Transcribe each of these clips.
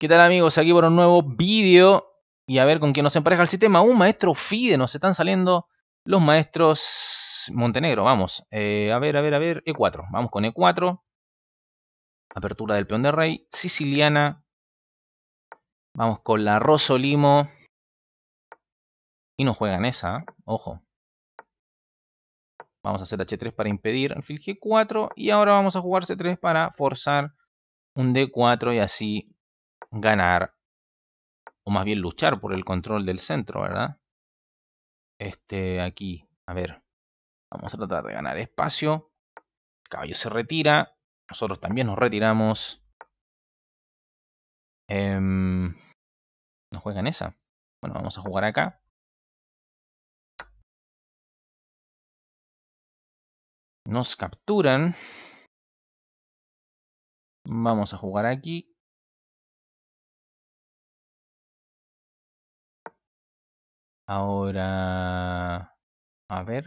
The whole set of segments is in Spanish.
¿Qué tal amigos? Aquí por un nuevo vídeo y a ver con quién nos empareja el sistema. Un maestro FIDE, nos están saliendo los maestros Montenegro. Vamos, eh, a ver, a ver, a ver, E4. Vamos con E4. Apertura del peón de rey, siciliana. Vamos con la Rosolimo. Y nos juegan esa, ¿eh? ojo. Vamos a hacer H3 para impedir alfil G4. E y ahora vamos a jugar C3 para forzar un D4 y así ganar, o más bien luchar por el control del centro, ¿verdad? Este, aquí, a ver, vamos a tratar de ganar espacio. El caballo se retira, nosotros también nos retiramos. Em, ¿Nos juegan esa? Bueno, vamos a jugar acá. Nos capturan. Vamos a jugar aquí. Ahora, a ver.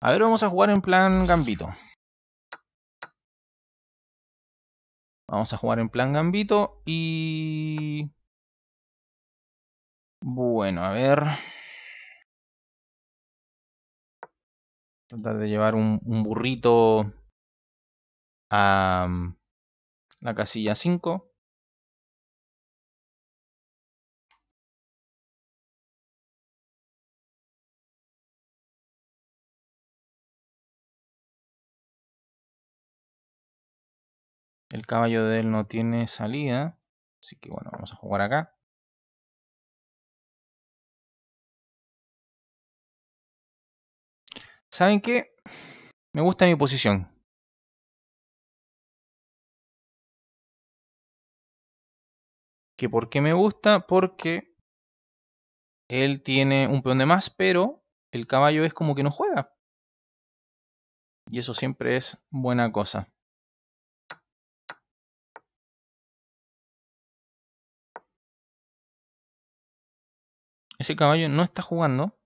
A ver, vamos a jugar en plan gambito. Vamos a jugar en plan gambito y... Bueno, a ver. Tratar de llevar un, un burrito a la casilla 5. El caballo de él no tiene salida, así que bueno, vamos a jugar acá. ¿Saben qué? Me gusta mi posición. que por qué me gusta, porque él tiene un peón de más, pero el caballo es como que no juega. Y eso siempre es buena cosa. Ese caballo no está jugando.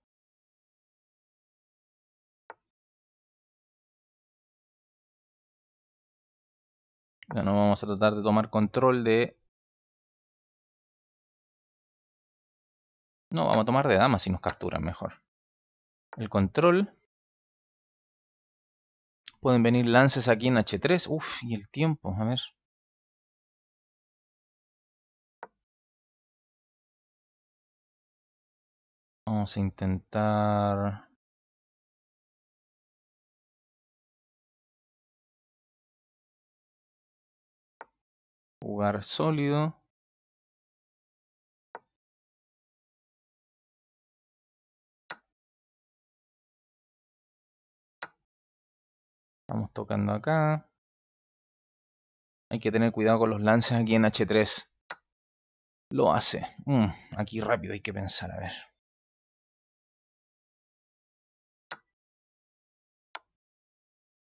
Ya no vamos a tratar de tomar control de No, vamos a tomar de dama si nos capturan mejor. El control. Pueden venir lances aquí en H3. Uf, y el tiempo, a ver. Vamos a intentar... Jugar sólido. Estamos tocando acá. Hay que tener cuidado con los lances aquí en H3. Lo hace. Mm, aquí rápido hay que pensar, a ver.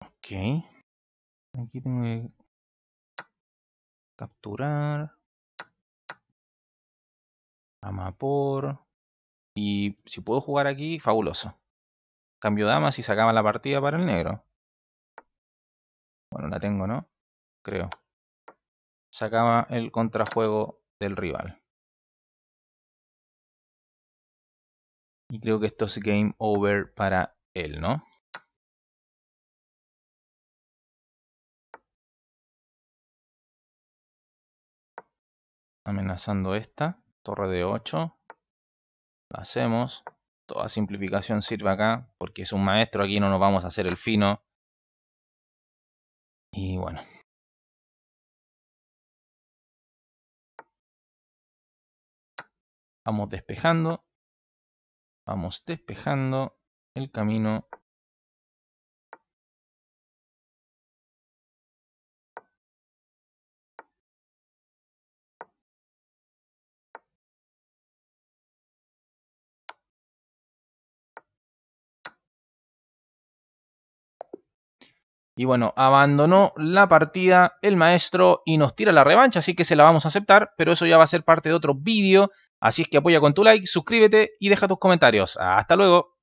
Ok. Aquí tengo que capturar. Ama por. Y si puedo jugar aquí, fabuloso. Cambio damas y sacaba la partida para el negro. Bueno, la tengo, ¿no? Creo. Sacaba el contrajuego del rival. Y creo que esto es game over para él, ¿no? Amenazando esta. Torre de 8. La hacemos. Toda simplificación sirve acá porque es un maestro. Aquí no nos vamos a hacer el fino. Y bueno. Vamos despejando. Vamos despejando el camino Y bueno, abandonó la partida el maestro y nos tira la revancha, así que se la vamos a aceptar, pero eso ya va a ser parte de otro vídeo. Así es que apoya con tu like, suscríbete y deja tus comentarios. Hasta luego.